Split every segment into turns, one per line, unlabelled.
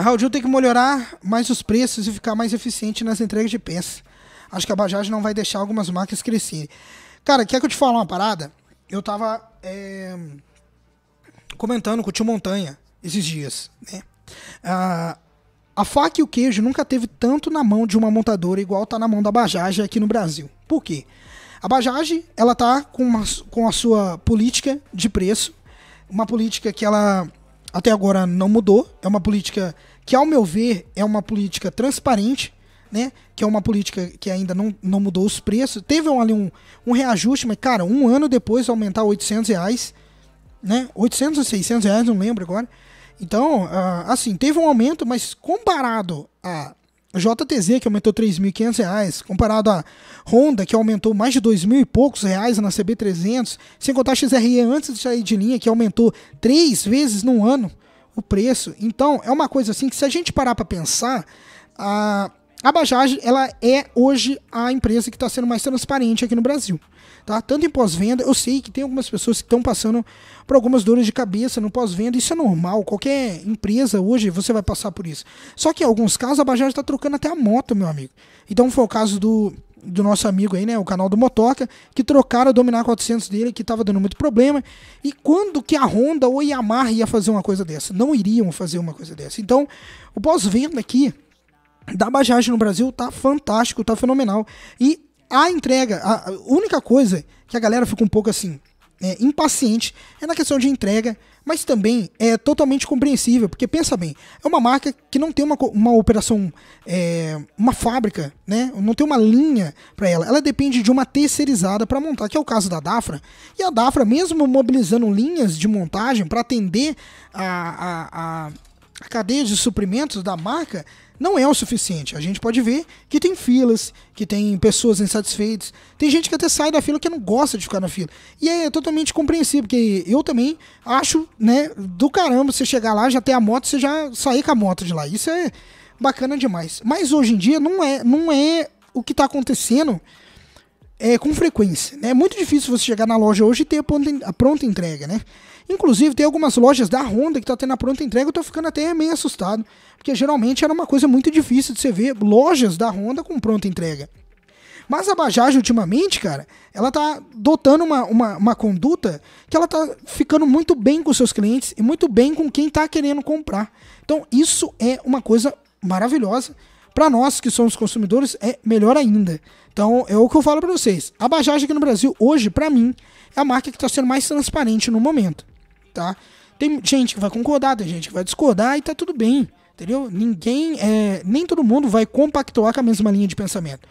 A Raul tem que melhorar mais os preços e ficar mais eficiente nas entregas de peças. Acho que a Bajaj não vai deixar algumas marcas crescerem. Cara, quer que eu te fale uma parada? Eu tava é, comentando com o tio Montanha esses dias, né? Ah, a faca e o queijo nunca teve tanto na mão de uma montadora igual tá na mão da Bajaj aqui no Brasil. Por quê? A Bajaj, ela tá com, uma, com a sua política de preço, uma política que ela até agora não mudou, é uma política que ao meu ver é uma política transparente, né? Que é uma política que ainda não, não mudou os preços. Teve ali um, um reajuste, mas cara, um ano depois aumentar 800 reais, né? 800 ou 600 reais, não lembro agora. Então, ah, assim, teve um aumento, mas comparado a JTZ, que aumentou 3.500 reais, comparado a Honda, que aumentou mais de 2.000 e poucos reais na CB300, sem contar a XRE antes de sair de linha, que aumentou três vezes num ano, o preço. Então, é uma coisa assim que se a gente parar para pensar, a, a Bajaj ela é hoje a empresa que está sendo mais transparente aqui no Brasil. Tá? Tanto em pós-venda, eu sei que tem algumas pessoas que estão passando por algumas dores de cabeça no pós-venda, isso é normal, qualquer empresa hoje você vai passar por isso. Só que em alguns casos a Bajaj está trocando até a moto, meu amigo. Então foi o caso do do nosso amigo aí, né, o canal do Motoca, que trocaram Dominar 400 dele, que estava dando muito problema. E quando que a Honda ou a Yamaha ia fazer uma coisa dessa? Não iriam fazer uma coisa dessa. Então, o pós-venda aqui da Bajaj no Brasil tá fantástico, tá fenomenal. E a entrega, a única coisa que a galera fica um pouco assim, é, impaciente é na questão de entrega, mas também é totalmente compreensível, porque pensa bem, é uma marca que não tem uma, uma operação, é, uma fábrica, né? não tem uma linha para ela, ela depende de uma terceirizada para montar, que é o caso da Dafra. E a Dafra, mesmo mobilizando linhas de montagem para atender a, a, a a cadeia de suprimentos da marca não é o suficiente. A gente pode ver que tem filas, que tem pessoas insatisfeitas, tem gente que até sai da fila que não gosta de ficar na fila. E é totalmente compreensível, porque eu também acho, né, do caramba você chegar lá, já ter a moto, você já sair com a moto de lá. Isso é bacana demais. Mas hoje em dia não é, não é o que está acontecendo é, com frequência. Né? É muito difícil você chegar na loja hoje e ter a pronta entrega, né? Inclusive, tem algumas lojas da Honda que tá tendo a pronta entrega, eu tô ficando até meio assustado, porque geralmente era uma coisa muito difícil de você ver lojas da Honda com pronta entrega. Mas a Bajaj, ultimamente, cara, ela tá dotando uma, uma, uma, conduta que ela tá ficando muito bem com seus clientes e muito bem com quem tá querendo comprar. Então, isso é uma coisa maravilhosa. Para nós que somos consumidores, é melhor ainda. Então, é o que eu falo para vocês. A Bajaj aqui no Brasil, hoje, para mim, é a marca que está sendo mais transparente no momento tá? Tem gente que vai concordar, tem gente que vai discordar e tá tudo bem, entendeu? Ninguém, é, nem todo mundo vai compactuar com a mesma linha de pensamento.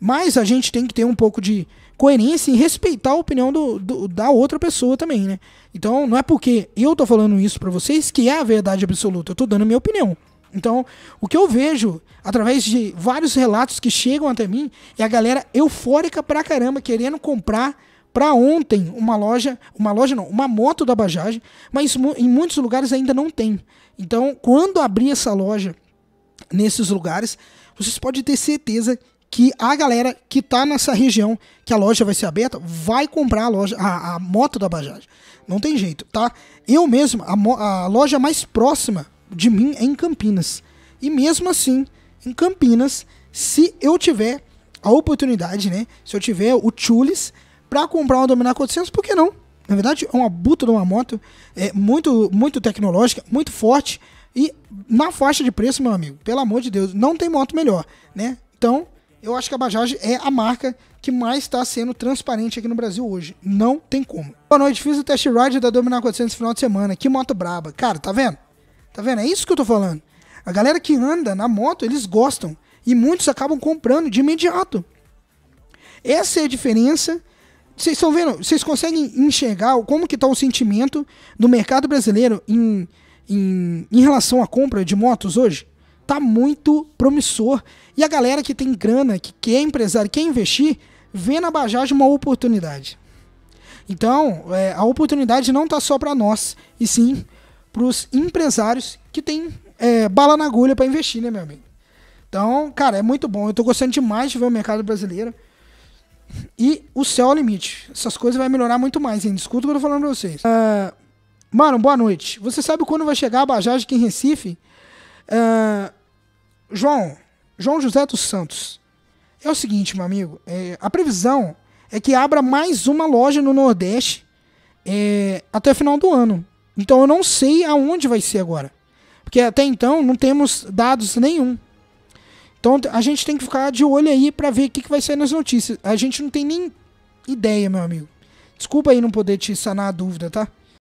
Mas a gente tem que ter um pouco de coerência e respeitar a opinião do, do, da outra pessoa também, né? Então não é porque eu tô falando isso para vocês que é a verdade absoluta, eu tô dando a minha opinião. Então, o que eu vejo através de vários relatos que chegam até mim é a galera eufórica pra caramba querendo comprar para ontem uma loja, uma loja não, uma moto da Bajaj, mas em muitos lugares ainda não tem. Então, quando abrir essa loja nesses lugares, vocês podem ter certeza que a galera que está nessa região, que a loja vai ser aberta, vai comprar a loja, a, a moto da Bajaj. Não tem jeito, tá? Eu mesmo, a, a loja mais próxima de mim é em Campinas. E mesmo assim, em Campinas, se eu tiver a oportunidade, né? Se eu tiver o Chules, para comprar uma Dominar 400, por que não? Na verdade, é uma buta de uma moto, é muito, muito tecnológica, muito forte e na faixa de preço, meu amigo, pelo amor de Deus, não tem moto melhor, né? Então, eu acho que a Bajaj é a marca que mais está sendo transparente aqui no Brasil hoje. Não tem como. Boa noite, fiz o test ride da Dominar 400 no final de semana. Que moto braba. Cara, tá vendo? Tá vendo? É isso que eu tô falando. A galera que anda na moto, eles gostam. E muitos acabam comprando de imediato. Essa é a diferença vocês estão vendo? Vocês conseguem enxergar como que está o sentimento do mercado brasileiro em, em, em relação à compra de motos hoje? Tá muito promissor. E a galera que tem grana, que quer é empresário, quer investir, vê na Bajaj uma oportunidade. Então, é, a oportunidade não está só para nós, e sim para os empresários que têm é, bala na agulha para investir, né, meu amigo? Então, cara, é muito bom. Eu estou gostando demais de ver o mercado brasileiro. E o céu é o limite. Essas coisas vai melhorar muito mais, hein? Escuta o que eu tô falando pra vocês. Uh, mano, boa noite. Você sabe quando vai chegar a Bajaj aqui em Recife? Uh, João, João José dos Santos. É o seguinte, meu amigo. É, a previsão é que abra mais uma loja no Nordeste é, até o final do ano. Então eu não sei aonde vai ser agora. Porque até então não temos dados nenhum então a gente tem que ficar de olho aí para ver o que, que vai sair nas notícias. A gente não tem nem ideia, meu amigo. Desculpa aí não poder te sanar a dúvida, tá?